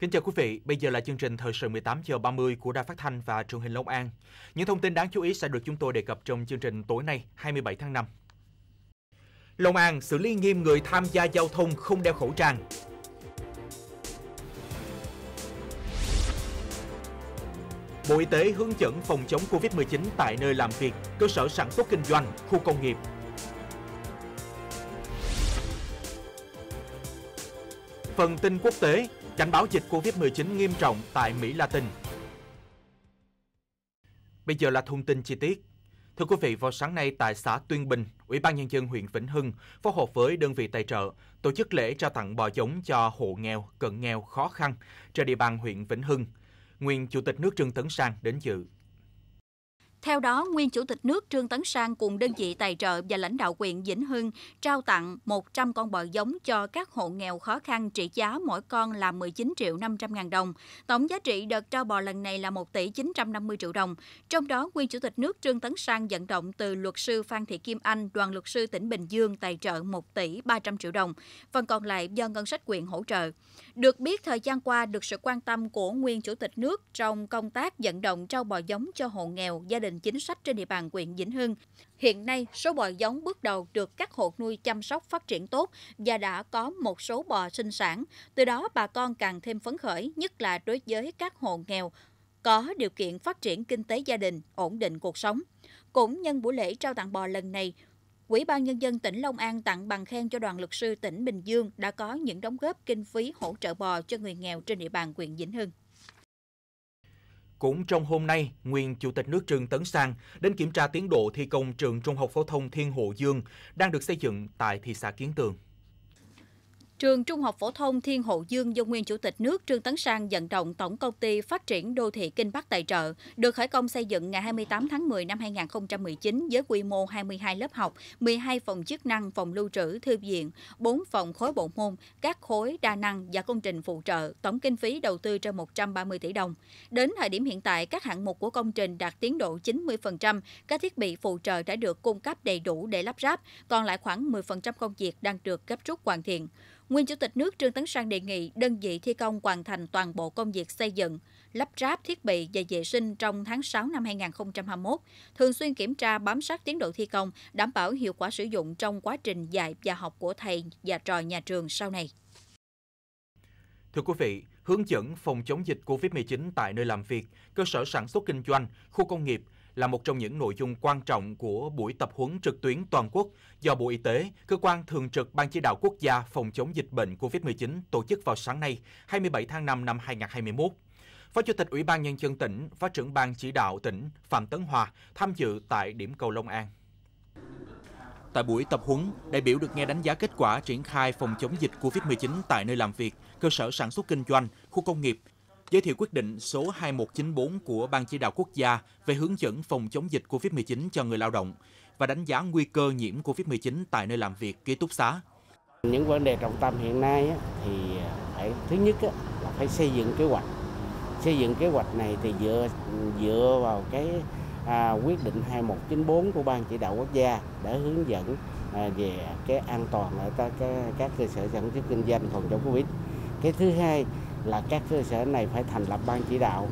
Kính chào quý vị, bây giờ là chương trình Thời sự 18 giờ 30 của Đài Phát thanh và Truyền hình Long An. Những thông tin đáng chú ý sẽ được chúng tôi đề cập trong chương trình tối nay 27 tháng 5. Long An xử lý nghiêm người tham gia giao thông không đeo khẩu trang. Bộ Y tế hướng dẫn phòng chống Covid-19 tại nơi làm việc, cơ sở sản xuất kinh doanh, khu công nghiệp, Phần tin quốc tế, cảnh báo dịch Covid-19 nghiêm trọng tại Mỹ Latin. Bây giờ là thông tin chi tiết. Thưa quý vị, vào sáng nay tại xã Tuyên Bình, Ủy ban Nhân dân huyện Vĩnh Hưng phối hợp với đơn vị tài trợ tổ chức lễ trao tặng bò giống cho hộ nghèo, cận nghèo, khó khăn trên địa bàn huyện Vĩnh Hưng. Nguyên Chủ tịch nước Trương Tấn Sang đến dự theo đó, nguyên Chủ tịch nước Trương Tấn Sang cùng đơn vị tài trợ và lãnh đạo quyện Vĩnh Hưng trao tặng 100 con bò giống cho các hộ nghèo khó khăn trị giá mỗi con là 19 triệu 500 ngàn đồng. Tổng giá trị đợt trao bò lần này là 1 tỷ 950 triệu đồng. Trong đó, nguyên Chủ tịch nước Trương Tấn Sang vận động từ luật sư Phan Thị Kim Anh, đoàn luật sư tỉnh Bình Dương tài trợ 1 tỷ 300 triệu đồng, phần còn lại do ngân sách quyện hỗ trợ. Được biết, thời gian qua được sự quan tâm của nguyên Chủ tịch nước trong công tác vận động trao bò giống cho hộ nghèo, gia đình chính sách trên địa bàn huyện Vĩnh Hưng. Hiện nay, số bò giống bước đầu được các hộ nuôi chăm sóc phát triển tốt và đã có một số bò sinh sản. Từ đó, bà con càng thêm phấn khởi, nhất là đối với các hộ nghèo, có điều kiện phát triển kinh tế gia đình, ổn định cuộc sống. Cũng nhân buổi lễ trao tặng bò lần này, Quỹ ban Nhân dân tỉnh Long An tặng bằng khen cho đoàn luật sư tỉnh Bình Dương đã có những đóng góp kinh phí hỗ trợ bò cho người nghèo trên địa bàn huyện Vĩnh Hưng. Cũng trong hôm nay, nguyên Chủ tịch nước Trương Tấn Sang đến kiểm tra tiến độ thi công trường Trung học phổ thông Thiên Hộ Dương đang được xây dựng tại thị xã Kiến Tường. Trường Trung học phổ thông Thiên hậu Dương do nguyên Chủ tịch nước Trương Tấn Sang dẫn động Tổng công ty Phát triển đô thị Kinh Bắc tài trợ, được khởi công xây dựng ngày 28 tháng 10 năm 2019 với quy mô 22 lớp học, 12 phòng chức năng, phòng lưu trữ, thư viện, 4 phòng khối bộ môn, các khối đa năng và công trình phụ trợ, tổng kinh phí đầu tư trên 130 tỷ đồng. Đến thời điểm hiện tại, các hạng mục của công trình đạt tiến độ 90%, các thiết bị phụ trợ đã được cung cấp đầy đủ để lắp ráp, còn lại khoảng 10% công việc đang được gấp rút hoàn thiện. Nguyên Chủ tịch nước Trương Tấn Sang đề nghị đơn vị thi công hoàn thành toàn bộ công việc xây dựng, lắp ráp thiết bị và vệ sinh trong tháng 6 năm 2021, thường xuyên kiểm tra bám sát tiến độ thi công, đảm bảo hiệu quả sử dụng trong quá trình dạy và học của thầy và trò nhà trường sau này. Thưa quý vị, hướng dẫn phòng chống dịch COVID-19 tại nơi làm việc, cơ sở sản xuất kinh doanh, khu công nghiệp – là một trong những nội dung quan trọng của buổi tập huấn trực tuyến toàn quốc do Bộ Y tế, cơ quan thường trực Ban chỉ đạo quốc gia phòng chống dịch bệnh COVID-19 tổ chức vào sáng nay, 27 tháng 5 năm 2021. Phó Chủ tịch Ủy ban Nhân dân tỉnh, Phó trưởng Ban chỉ đạo tỉnh Phạm Tấn Hòa tham dự tại điểm cầu Long An. Tại buổi tập huấn, đại biểu được nghe đánh giá kết quả triển khai phòng chống dịch COVID-19 tại nơi làm việc, cơ sở sản xuất kinh doanh, khu công nghiệp, giới thiệu quyết định số 2194 của Ban Chỉ đạo Quốc gia về hướng dẫn phòng chống dịch COVID-19 cho người lao động và đánh giá nguy cơ nhiễm COVID-19 tại nơi làm việc ký túc xá. Những vấn đề trọng tâm hiện nay thì phải thứ nhất là phải xây dựng kế hoạch. Xây dựng kế hoạch này thì dựa dựa vào cái à, quyết định 2194 của Ban Chỉ đạo Quốc gia đã hướng dẫn à, về cái an toàn ở các, các cơ sở sản xuất kinh doanh phòng chống Covid. Cái thứ hai là các cơ sở này phải thành lập ban chỉ đạo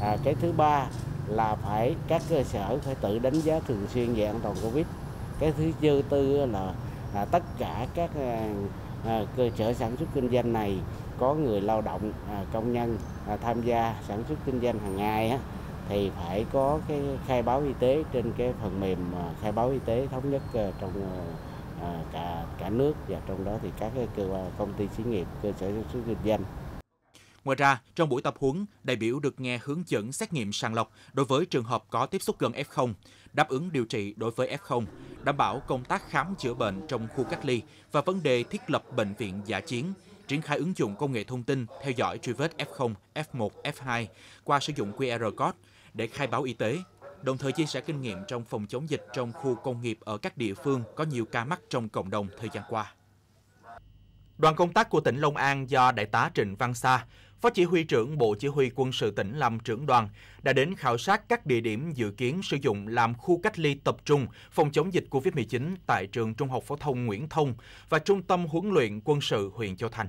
à, cái thứ ba là phải các cơ sở phải tự đánh giá thường xuyên về an toàn covid cái thứ dư tư là à, tất cả các à, à, cơ sở sản xuất kinh doanh này có người lao động à, công nhân à, tham gia sản xuất kinh doanh hàng ngày á, thì phải có cái khai báo y tế trên cái phần mềm à, khai báo y tế thống nhất à, trong cả cả nước và trong đó thì các cái cơ công ty xí nghiệp cơ sở sản xuất kinh doanh Ngoài ra, trong buổi tập huấn, đại biểu được nghe hướng dẫn xét nghiệm sàng lọc đối với trường hợp có tiếp xúc gần F0, đáp ứng điều trị đối với F0, đảm bảo công tác khám chữa bệnh trong khu cách ly và vấn đề thiết lập bệnh viện giả chiến, triển khai ứng dụng công nghệ thông tin theo dõi truy vết F0, F1, F2 qua sử dụng QR code để khai báo y tế, đồng thời chia sẻ kinh nghiệm trong phòng chống dịch trong khu công nghiệp ở các địa phương có nhiều ca mắc trong cộng đồng thời gian qua. Đoàn công tác của tỉnh Long An do Đại tá Trịnh Văn Sa, Phó Chỉ huy trưởng Bộ Chỉ huy quân sự tỉnh làm trưởng đoàn đã đến khảo sát các địa điểm dự kiến sử dụng làm khu cách ly tập trung phòng chống dịch COVID-19 tại trường Trung học Phổ thông Nguyễn Thông và Trung tâm huấn luyện quân sự huyện Châu Thành.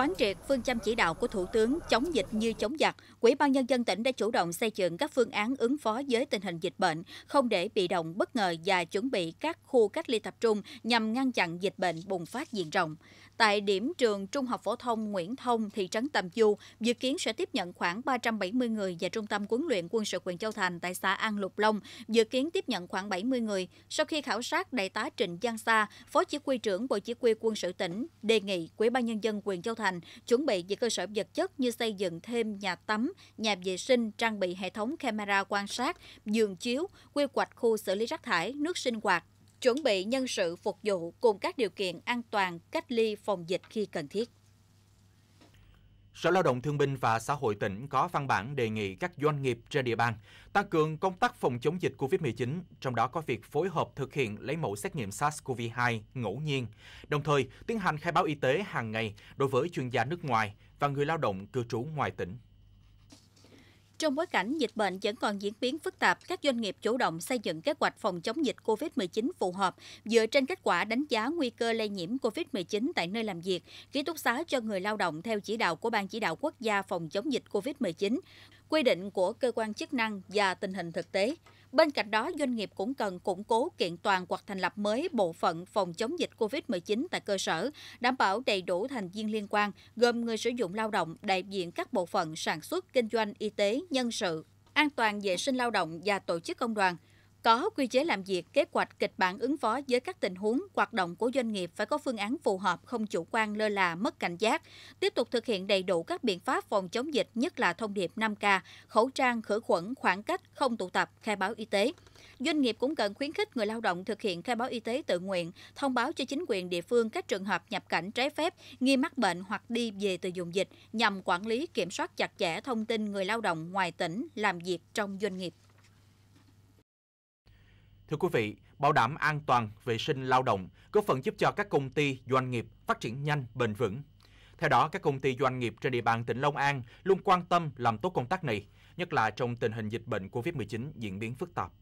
Quán triệt phương châm chỉ đạo của Thủ tướng chống dịch như chống giặc, Quỹ ban Nhân dân tỉnh đã chủ động xây dựng các phương án ứng phó với tình hình dịch bệnh, không để bị động bất ngờ và chuẩn bị các khu cách ly tập trung nhằm ngăn chặn dịch bệnh bùng phát diện rộng. Tại điểm trường Trung học phổ thông Nguyễn Thông, thị trấn Tầm Du, dự kiến sẽ tiếp nhận khoảng 370 người và Trung tâm huấn luyện quân sự quyền Châu Thành tại xã An Lục Long dự kiến tiếp nhận khoảng 70 người. Sau khi khảo sát, Đại tá Trịnh Giang Sa, Phó Chỉ huy trưởng Bộ Chỉ huy quân sự tỉnh đề nghị Quỹ ban Nhân dân quyền Châu Thành hành, chuẩn bị về cơ sở vật chất như xây dựng thêm nhà tắm, nhà vệ sinh, trang bị hệ thống camera quan sát, giường chiếu, quy hoạch khu xử lý rác thải, nước sinh hoạt, chuẩn bị nhân sự phục vụ cùng các điều kiện an toàn, cách ly, phòng dịch khi cần thiết. Sở Lao động Thương binh và Xã hội tỉnh có văn bản đề nghị các doanh nghiệp trên địa bàn tăng cường công tác phòng chống dịch COVID-19, trong đó có việc phối hợp thực hiện lấy mẫu xét nghiệm SARS-CoV-2 ngẫu nhiên, đồng thời tiến hành khai báo y tế hàng ngày đối với chuyên gia nước ngoài và người lao động cư trú ngoài tỉnh. Trong bối cảnh dịch bệnh vẫn còn diễn biến phức tạp, các doanh nghiệp chủ động xây dựng kế hoạch phòng chống dịch COVID-19 phù hợp dựa trên kết quả đánh giá nguy cơ lây nhiễm COVID-19 tại nơi làm việc, ký túc xá cho người lao động theo chỉ đạo của Ban chỉ đạo quốc gia phòng chống dịch COVID-19, quy định của cơ quan chức năng và tình hình thực tế. Bên cạnh đó, doanh nghiệp cũng cần củng cố kiện toàn hoặc thành lập mới bộ phận phòng chống dịch COVID-19 tại cơ sở, đảm bảo đầy đủ thành viên liên quan, gồm người sử dụng lao động, đại diện các bộ phận sản xuất, kinh doanh, y tế, nhân sự, an toàn vệ sinh lao động và tổ chức công đoàn – có quy chế làm việc, kế hoạch kịch bản ứng phó với các tình huống, hoạt động của doanh nghiệp phải có phương án phù hợp, không chủ quan lơ là, mất cảnh giác, tiếp tục thực hiện đầy đủ các biện pháp phòng chống dịch, nhất là thông điệp 5K, khẩu trang, khử khuẩn, khoảng cách, không tụ tập, khai báo y tế. Doanh nghiệp cũng cần khuyến khích người lao động thực hiện khai báo y tế tự nguyện, thông báo cho chính quyền địa phương các trường hợp nhập cảnh trái phép, nghi mắc bệnh hoặc đi về từ vùng dịch nhằm quản lý kiểm soát chặt chẽ thông tin người lao động ngoài tỉnh làm việc trong doanh nghiệp. Thưa quý vị, bảo đảm an toàn vệ sinh lao động góp phần giúp cho các công ty, doanh nghiệp phát triển nhanh, bền vững. Theo đó, các công ty doanh nghiệp trên địa bàn tỉnh Long An luôn quan tâm làm tốt công tác này, nhất là trong tình hình dịch bệnh COVID-19 diễn biến phức tạp.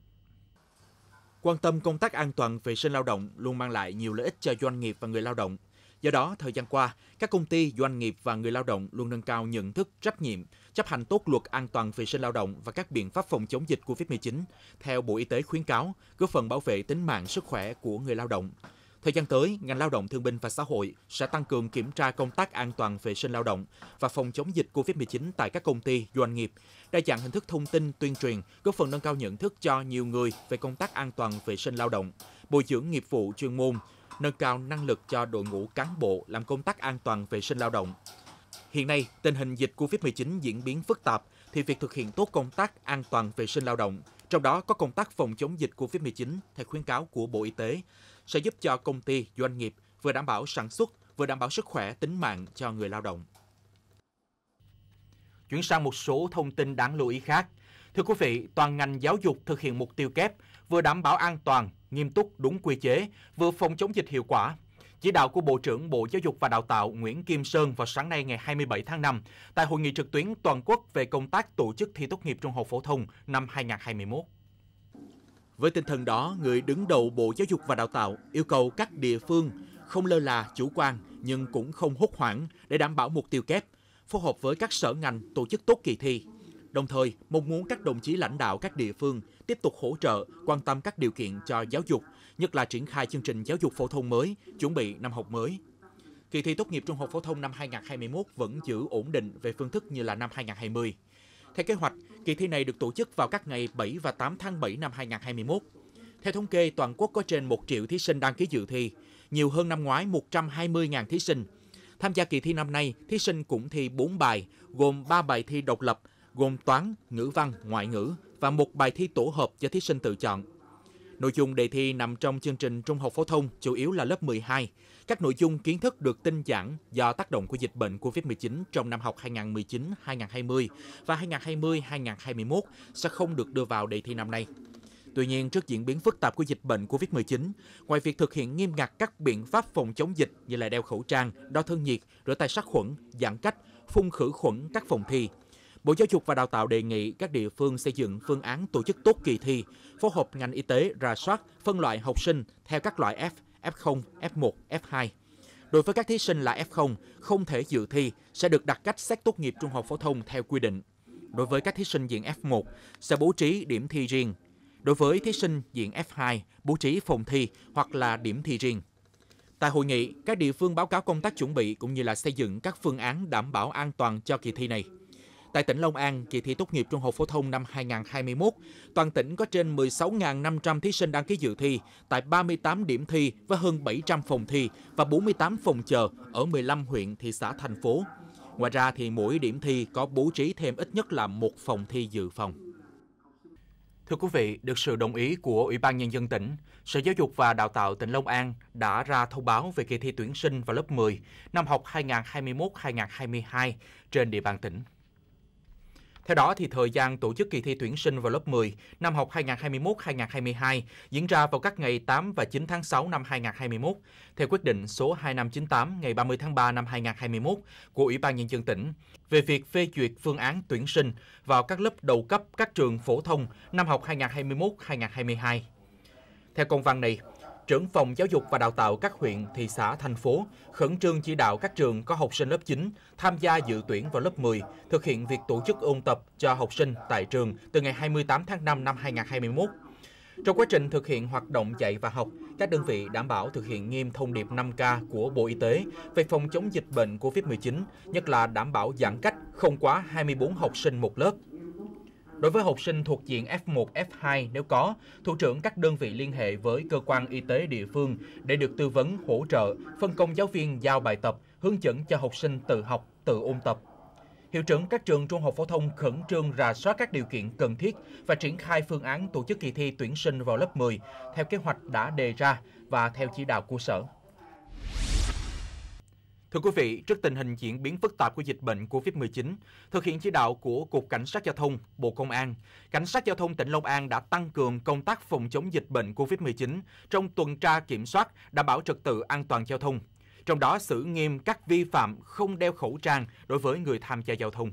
Quan tâm công tác an toàn vệ sinh lao động luôn mang lại nhiều lợi ích cho doanh nghiệp và người lao động. Do đó, thời gian qua, các công ty, doanh nghiệp và người lao động luôn nâng cao nhận thức, trách nhiệm, chấp hành tốt luật an toàn vệ sinh lao động và các biện pháp phòng chống dịch COVID-19, theo Bộ Y tế khuyến cáo, góp phần bảo vệ tính mạng sức khỏe của người lao động. Thời gian tới, ngành lao động thương binh và xã hội sẽ tăng cường kiểm tra công tác an toàn vệ sinh lao động và phòng chống dịch COVID-19 tại các công ty, doanh nghiệp, đa dạng hình thức thông tin tuyên truyền, góp phần nâng cao nhận thức cho nhiều người về công tác an toàn vệ sinh lao động, bồi dưỡng nghiệp vụ chuyên môn, nâng cao năng lực cho đội ngũ cán bộ làm công tác an toàn vệ sinh lao động. Hiện nay, tình hình dịch COVID-19 diễn biến phức tạp, thì việc thực hiện tốt công tác an toàn vệ sinh lao động, trong đó có công tác phòng chống dịch COVID-19 theo khuyến cáo của Bộ Y tế, sẽ giúp cho công ty, doanh nghiệp vừa đảm bảo sản xuất, vừa đảm bảo sức khỏe tính mạng cho người lao động. Chuyển sang một số thông tin đáng lưu ý khác. Thưa quý vị, toàn ngành giáo dục thực hiện mục tiêu kép vừa đảm bảo an toàn, nghiêm túc, đúng quy chế, vừa phòng chống dịch hiệu quả. Chỉ đạo của Bộ trưởng Bộ Giáo dục và Đào tạo Nguyễn Kim Sơn vào sáng nay ngày 27 tháng 5 tại hội nghị trực tuyến toàn quốc về công tác tổ chức thi tốt nghiệp trung học phổ thông năm 2021. Với tinh thần đó, người đứng đầu Bộ Giáo dục và Đào tạo yêu cầu các địa phương không lơ là chủ quan nhưng cũng không hốt hoảng để đảm bảo mục tiêu kép, phù hợp với các sở ngành tổ chức tốt kỳ thi, Đồng thời, mong muốn các đồng chí lãnh đạo các địa phương tiếp tục hỗ trợ, quan tâm các điều kiện cho giáo dục, nhất là triển khai chương trình giáo dục phổ thông mới, chuẩn bị năm học mới. Kỳ thi tốt nghiệp trung học phổ thông năm 2021 vẫn giữ ổn định về phương thức như là năm 2020. Theo kế hoạch, kỳ thi này được tổ chức vào các ngày 7 và 8 tháng 7 năm 2021. Theo thống kê, toàn quốc có trên 1 triệu thí sinh đăng ký dự thi, nhiều hơn năm ngoái 120.000 thí sinh. Tham gia kỳ thi năm nay, thí sinh cũng thi 4 bài, gồm 3 bài thi độc lập, gồm toán, ngữ văn, ngoại ngữ và một bài thi tổ hợp cho thí sinh tự chọn. Nội dung đề thi nằm trong chương trình trung học phổ thông, chủ yếu là lớp 12. Các nội dung kiến thức được tinh giản do tác động của dịch bệnh COVID-19 trong năm học 2019-2020 và 2020-2021 sẽ không được đưa vào đề thi năm nay. Tuy nhiên, trước diễn biến phức tạp của dịch bệnh COVID-19, ngoài việc thực hiện nghiêm ngặt các biện pháp phòng chống dịch như là đeo khẩu trang, đo thân nhiệt, rửa tay sát khuẩn, giãn cách, phun khử khuẩn các phòng thi, Bộ Giáo dục và Đào tạo đề nghị các địa phương xây dựng phương án tổ chức tốt kỳ thi, phối hợp ngành y tế ra soát, phân loại học sinh theo các loại F, F0, F1, F2. Đối với các thí sinh là F0, không thể dự thi, sẽ được đặt cách xét tốt nghiệp trung học phổ thông theo quy định. Đối với các thí sinh diện F1, sẽ bố trí điểm thi riêng. Đối với thí sinh diện F2, bố trí phòng thi hoặc là điểm thi riêng. Tại hội nghị, các địa phương báo cáo công tác chuẩn bị cũng như là xây dựng các phương án đảm bảo an toàn cho kỳ thi này. Tại tỉnh Long An, kỳ thi tốt nghiệp trung học phổ thông năm 2021, toàn tỉnh có trên 16.500 thí sinh đăng ký dự thi tại 38 điểm thi với hơn 700 phòng thi và 48 phòng chờ ở 15 huyện, thị xã, thành phố. Ngoài ra thì mỗi điểm thi có bố trí thêm ít nhất là một phòng thi dự phòng. Thưa quý vị, được sự đồng ý của Ủy ban Nhân dân tỉnh, Sở Giáo dục và Đào tạo tỉnh Long An đã ra thông báo về kỳ thi tuyển sinh vào lớp 10 năm học 2021-2022 trên địa bàn tỉnh. Theo đó, thì thời gian tổ chức kỳ thi tuyển sinh vào lớp 10 năm học 2021-2022 diễn ra vào các ngày 8 và 9 tháng 6 năm 2021, theo quyết định số 2598 ngày 30 tháng 3 năm 2021 của Ủy ban Nhân dân tỉnh về việc phê duyệt phương án tuyển sinh vào các lớp đầu cấp các trường phổ thông năm học 2021-2022. Theo công văn này, trưởng phòng giáo dục và đào tạo các huyện, thị xã, thành phố khẩn trương chỉ đạo các trường có học sinh lớp 9 tham gia dự tuyển vào lớp 10, thực hiện việc tổ chức ôn tập cho học sinh tại trường từ ngày 28 tháng 5 năm 2021. Trong quá trình thực hiện hoạt động dạy và học, các đơn vị đảm bảo thực hiện nghiêm thông điệp 5K của Bộ Y tế về phòng chống dịch bệnh COVID-19, nhất là đảm bảo giãn cách không quá 24 học sinh một lớp Đối với học sinh thuộc diện F1, F2 nếu có, thủ trưởng các đơn vị liên hệ với cơ quan y tế địa phương để được tư vấn, hỗ trợ, phân công giáo viên giao bài tập, hướng dẫn cho học sinh tự học, tự ôn tập. Hiệu trưởng các trường trung học phổ thông khẩn trương rà soát các điều kiện cần thiết và triển khai phương án tổ chức kỳ thi tuyển sinh vào lớp 10 theo kế hoạch đã đề ra và theo chỉ đạo của sở. Thưa quý vị, trước tình hình diễn biến phức tạp của dịch bệnh COVID-19, thực hiện chỉ đạo của Cục Cảnh sát Giao thông, Bộ Công an, Cảnh sát Giao thông tỉnh Long An đã tăng cường công tác phòng chống dịch bệnh COVID-19 trong tuần tra kiểm soát, đảm bảo trật tự an toàn giao thông, trong đó xử nghiêm các vi phạm không đeo khẩu trang đối với người tham gia giao thông.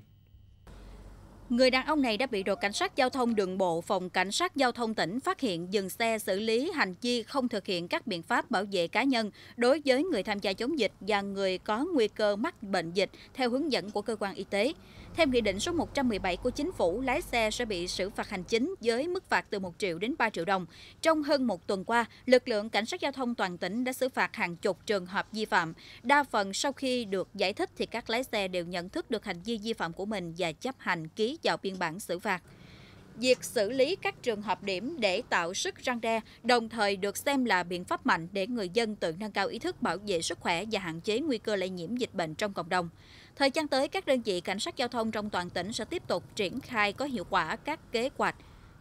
Người đàn ông này đã bị đội cảnh sát giao thông đường bộ phòng cảnh sát giao thông tỉnh phát hiện dừng xe xử lý hành vi không thực hiện các biện pháp bảo vệ cá nhân đối với người tham gia chống dịch và người có nguy cơ mắc bệnh dịch theo hướng dẫn của cơ quan y tế. Theo Nghị định số 117 của Chính phủ, lái xe sẽ bị xử phạt hành chính với mức phạt từ 1 triệu đến 3 triệu đồng. Trong hơn một tuần qua, lực lượng cảnh sát giao thông toàn tỉnh đã xử phạt hàng chục trường hợp vi phạm. Đa phần sau khi được giải thích thì các lái xe đều nhận thức được hành vi vi phạm của mình và chấp hành ký vào biên bản xử phạt. Việc xử lý các trường hợp điểm để tạo sức răng đe đồng thời được xem là biện pháp mạnh để người dân tự nâng cao ý thức bảo vệ sức khỏe và hạn chế nguy cơ lây nhiễm dịch bệnh trong cộng đồng. Thời gian tới, các đơn vị cảnh sát giao thông trong toàn tỉnh sẽ tiếp tục triển khai có hiệu quả các kế hoạch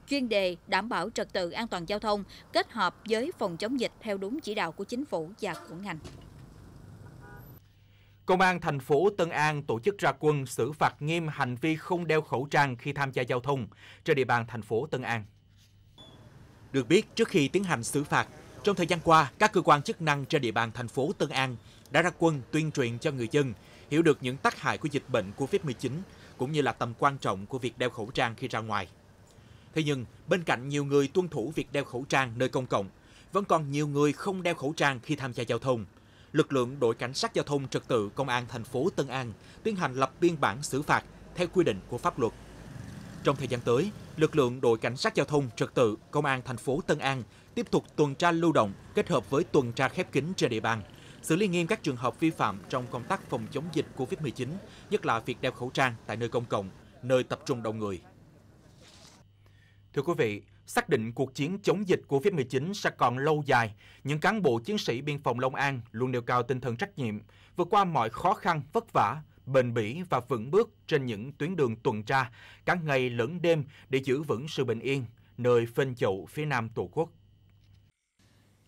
chuyên đề đảm bảo trật tự an toàn giao thông kết hợp với phòng chống dịch theo đúng chỉ đạo của chính phủ và của ngành. Công an thành phố Tân An tổ chức ra quân xử phạt nghiêm hành vi không đeo khẩu trang khi tham gia giao thông trên địa bàn thành phố Tân An. Được biết, trước khi tiến hành xử phạt, trong thời gian qua, các cơ quan chức năng trên địa bàn thành phố Tân An đã ra quân tuyên truyền cho người dân hiểu được những tác hại của dịch bệnh COVID-19 cũng như là tầm quan trọng của việc đeo khẩu trang khi ra ngoài. Thế nhưng, bên cạnh nhiều người tuân thủ việc đeo khẩu trang nơi công cộng, vẫn còn nhiều người không đeo khẩu trang khi tham gia giao thông. Lực lượng đội cảnh sát giao thông trật tự công an thành phố Tân An tiến hành lập biên bản xử phạt theo quy định của pháp luật. Trong thời gian tới, lực lượng đội cảnh sát giao thông trật tự công an thành phố Tân An tiếp tục tuần tra lưu động kết hợp với tuần tra khép kín trên địa bàn xử lý nghiêm các trường hợp vi phạm trong công tác phòng chống dịch COVID-19, nhất là việc đeo khẩu trang tại nơi công cộng, nơi tập trung đông người. Thưa quý vị, xác định cuộc chiến chống dịch COVID-19 sẽ còn lâu dài, những cán bộ chiến sĩ biên phòng Long An luôn nêu cao tinh thần trách nhiệm, vượt qua mọi khó khăn, vất vả, bền bỉ và vững bước trên những tuyến đường tuần tra cả ngày lẫn đêm để giữ vững sự bình yên nơi phên chậu phía nam Tổ quốc.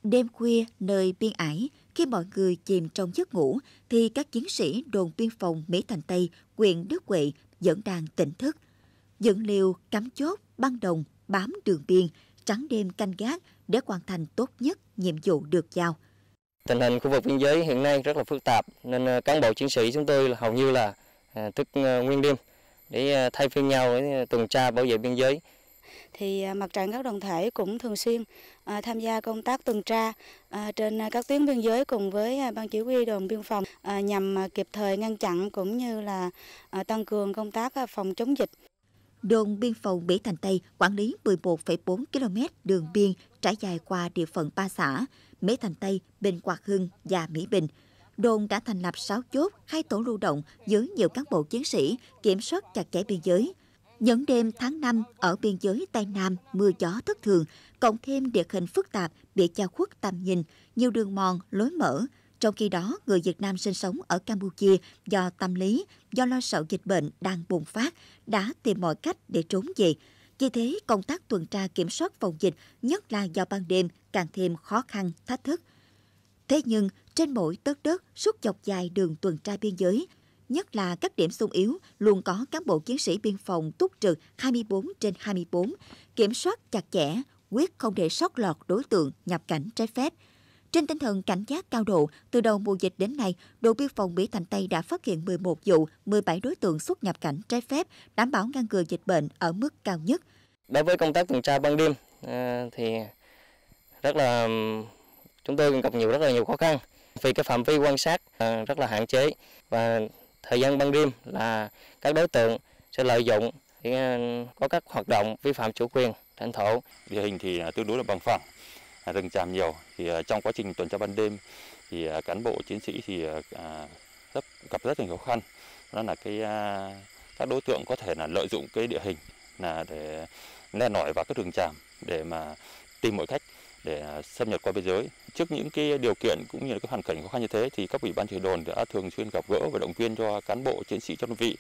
Đêm khuya nơi biên ải, khi mọi người chìm trong giấc ngủ, thì các chiến sĩ đồn biên phòng Mỹ Thành Tây, Quyện Đức Huệ vẫn đang tỉnh thức. Dựng liều, cắm chốt, băng đồng, bám đường biên, trắng đêm canh gác để hoàn thành tốt nhất nhiệm vụ được giao. Tình hình khu vực biên giới hiện nay rất là phức tạp nên ờ, cán bộ chiến sĩ chúng tôi hầu như là ờ, thức ờ, nguyên đêm để thay phiên nhau để tuần tra bảo vệ biên giới thì à, mặt trận các đoàn thể cũng thường xuyên à, tham gia công tác tuần tra à, trên các tuyến biên giới cùng với ban chỉ huy đồn biên phòng nhằm kịp thời ngăn chặn cũng như là tăng cường công tác phòng chống dịch. Đồn biên phòng Mỹ Thành Tây quản lý 11,4 km đường biên trải dài qua địa phận ba xã Mỹ Thành Tây, Bình Quạt Hưng và Mỹ Bình. Đồn đã thành lập 6 chốt, khai tổ lưu động dưới nhiều cán bộ chiến sĩ, kiểm soát chặt chẽ biên giới – những đêm tháng 5 ở biên giới Tây Nam mưa gió thất thường, cộng thêm địa hình phức tạp, bị che khuất tầm nhìn, nhiều đường mòn, lối mở. Trong khi đó, người Việt Nam sinh sống ở Campuchia do tâm lý, do lo sợ dịch bệnh đang bùng phát, đã tìm mọi cách để trốn về. Vì thế, công tác tuần tra kiểm soát phòng dịch, nhất là vào ban đêm, càng thêm khó khăn, thách thức. Thế nhưng, trên mỗi tấc đất, suốt dọc dài đường tuần tra biên giới, nhất là các điểm sung yếu luôn có cán bộ chiến sĩ biên phòng túc trực 24 trên 24, kiểm soát chặt chẽ, quyết không để sót lọt đối tượng nhập cảnh trái phép. Trên tinh thần cảnh giác cao độ, từ đầu mùa dịch đến nay, đội biên phòng Mỹ Thành Tây đã phát hiện 11 vụ, 17 đối tượng xuất nhập cảnh trái phép, đảm bảo ngăn ngừa dịch bệnh ở mức cao nhất. Đối với công tác tuần tra ban đêm ờ, thì rất là chúng tôi gặp nhiều rất là nhiều khó khăn vì cái phạm vi quan sát ờ, rất là hạn chế và Thời gian ban đêm là các đối tượng sẽ lợi dụng ờ, có các hoạt động vi phạm chủ quyền lãnh thổ. Địa hình thì ờ, tương đối là bằng phẳng, à, rừng tràm nhiều. Thì ờ, trong quá trình tuần tra ban đêm thì cán bộ chiến sĩ thì à, rất gặp rất nhiều khó khăn. Đó là cái các đối tượng có thể là lợi dụng cái địa hình là để len lỏi vào các rừng tràm để mà tìm mọi cách để xâm nhập qua biên giới trước những cái điều kiện cũng như là cái hoàn cảnh khó khăn như thế thì các ủy ban chỉ đồn đã thường xuyên gặp gỡ và động viên cho cán bộ chiến sĩ trong đơn vị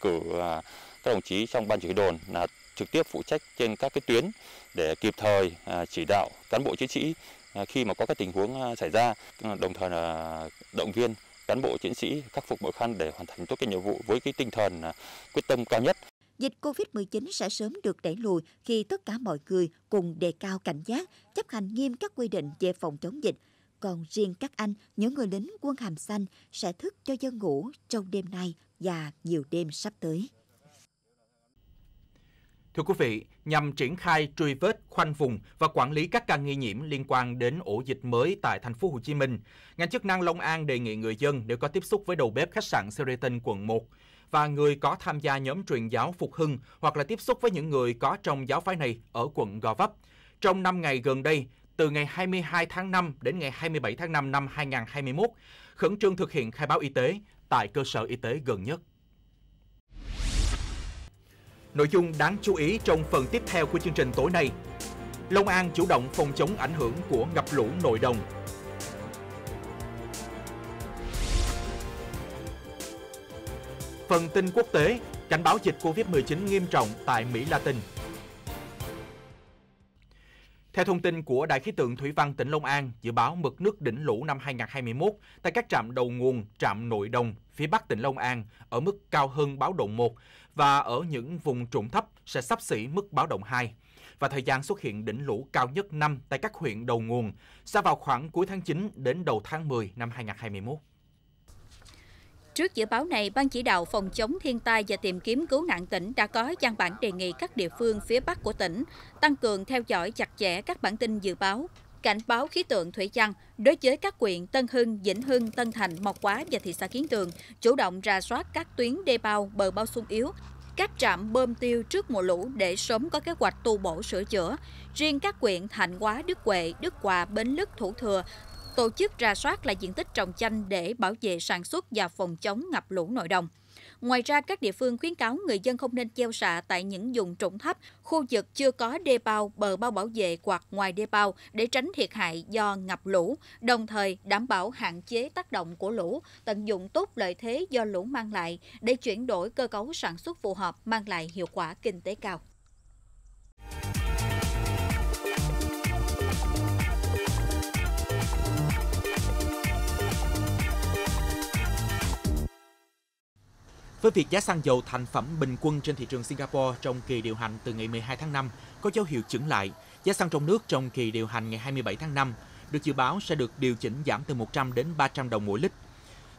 cử à, các đồng chí trong ban chỉ huy đồn là trực tiếp phụ trách trên các cái tuyến để kịp thời à, chỉ đạo cán bộ chiến sĩ à, khi mà có các tình huống xảy ra đồng thời là động viên cán bộ chiến sĩ khắc phục mọi khăn để hoàn thành tốt cái nhiệm vụ với cái tinh thần quyết tâm cao nhất dịch COVID-19 sẽ sớm được đẩy lùi khi tất cả mọi người cùng đề cao cảnh giác, chấp hành nghiêm các quy định về phòng chống dịch. Còn riêng các anh, những người lính quân hàm xanh sẽ thức cho dân ngủ trong đêm nay và nhiều đêm sắp tới. Thưa quý vị, nhằm triển khai truy vết, khoanh vùng và quản lý các ca nghi nhiễm liên quan đến ổ dịch mới tại thành phố Hồ Chí Minh, ngành chức năng Long An đề nghị người dân đều có tiếp xúc với đầu bếp khách sạn Sheraton quận 1 và người có tham gia nhóm truyền giáo Phục Hưng hoặc là tiếp xúc với những người có trong giáo phái này ở quận Gò Vấp. Trong 5 ngày gần đây, từ ngày 22 tháng 5 đến ngày 27 tháng 5 năm 2021, khẩn trương thực hiện khai báo y tế tại cơ sở y tế gần nhất. Nội dung đáng chú ý trong phần tiếp theo của chương trình tối nay. Long An chủ động phòng chống ảnh hưởng của ngập lũ nội đồng. Phần tin quốc tế, cảnh báo dịch COVID-19 nghiêm trọng tại Mỹ Latin. Theo thông tin của Đại khí tượng Thủy văn tỉnh Long An, dự báo mực nước đỉnh lũ năm 2021 tại các trạm đầu nguồn, trạm nội đồng, phía bắc tỉnh Long An ở mức cao hơn báo động 1 và ở những vùng trũng thấp sẽ sắp xỉ mức báo động 2 và thời gian xuất hiện đỉnh lũ cao nhất năm tại các huyện đầu nguồn sẽ vào khoảng cuối tháng 9 đến đầu tháng 10 năm 2021. Trước dự báo này, Ban chỉ đạo phòng chống thiên tai và tìm kiếm cứu nạn tỉnh đã có văn bản đề nghị các địa phương phía Bắc của tỉnh tăng cường theo dõi chặt chẽ các bản tin dự báo, cảnh báo khí tượng thủy văn đối với các huyện Tân Hưng, Vĩnh Hưng, Tân Thành, Mộc Quá và thị xã Kiến Tường, chủ động ra soát các tuyến đê bao, bờ bao sung yếu, các trạm bơm tiêu trước mùa lũ để sớm có kế hoạch tu bổ sửa chữa. Riêng các huyện Thạnh Hóa, Đức Huệ, Đức Hòa, Bến Lức, Thủ Thừa tổ chức ra soát lại diện tích trồng chanh để bảo vệ sản xuất và phòng chống ngập lũ nội đồng. Ngoài ra, các địa phương khuyến cáo người dân không nên gieo xạ tại những vùng trũng thấp, khu vực chưa có đê bao, bờ bao bảo vệ hoặc ngoài đê bao để tránh thiệt hại do ngập lũ, đồng thời đảm bảo hạn chế tác động của lũ, tận dụng tốt lợi thế do lũ mang lại để chuyển đổi cơ cấu sản xuất phù hợp mang lại hiệu quả kinh tế cao. Với việc giá xăng dầu thành phẩm bình quân trên thị trường Singapore trong kỳ điều hành từ ngày 12 tháng 5 có dấu hiệu chững lại, giá xăng trong nước trong kỳ điều hành ngày 27 tháng 5 được dự báo sẽ được điều chỉnh giảm từ 100 đến 300 đồng mỗi lít.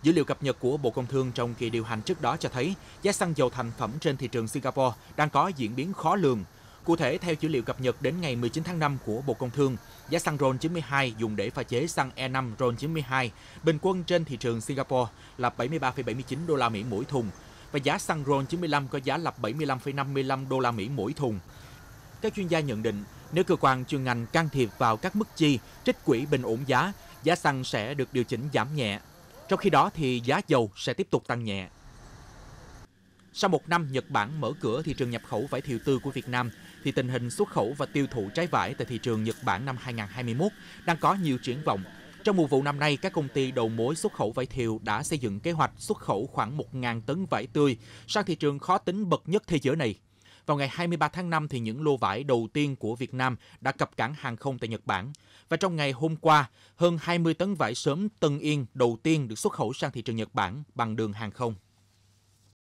Dữ liệu cập nhật của Bộ Công Thương trong kỳ điều hành trước đó cho thấy giá xăng dầu thành phẩm trên thị trường Singapore đang có diễn biến khó lường. Cụ thể, theo dữ liệu cập nhật đến ngày 19 tháng 5 của Bộ Công Thương, giá xăng RON92 dùng để pha chế xăng E5 RON92 bình quân trên thị trường Singapore là 73,79 đô la Mỹ mỗi thùng, và giá xăng RON 95 có giá lập 75,55 đô la Mỹ mỗi thùng. Các chuyên gia nhận định, nếu cơ quan chuyên ngành can thiệp vào các mức chi, trích quỹ bình ổn giá, giá xăng sẽ được điều chỉnh giảm nhẹ. Trong khi đó thì giá dầu sẽ tiếp tục tăng nhẹ. Sau một năm Nhật Bản mở cửa thị trường nhập khẩu vải thiều tươi của Việt Nam, thì tình hình xuất khẩu và tiêu thụ trái vải tại thị trường Nhật Bản năm 2021 đang có nhiều triển vọng trong mùa vụ năm nay, các công ty đầu mối xuất khẩu vải thiều đã xây dựng kế hoạch xuất khẩu khoảng 1.000 tấn vải tươi sang thị trường khó tính bậc nhất thế giới này. Vào ngày 23 tháng 5 thì những lô vải đầu tiên của Việt Nam đã cập cảng hàng không tại Nhật Bản. Và trong ngày hôm qua, hơn 20 tấn vải sớm Tân Yên đầu tiên được xuất khẩu sang thị trường Nhật Bản bằng đường hàng không.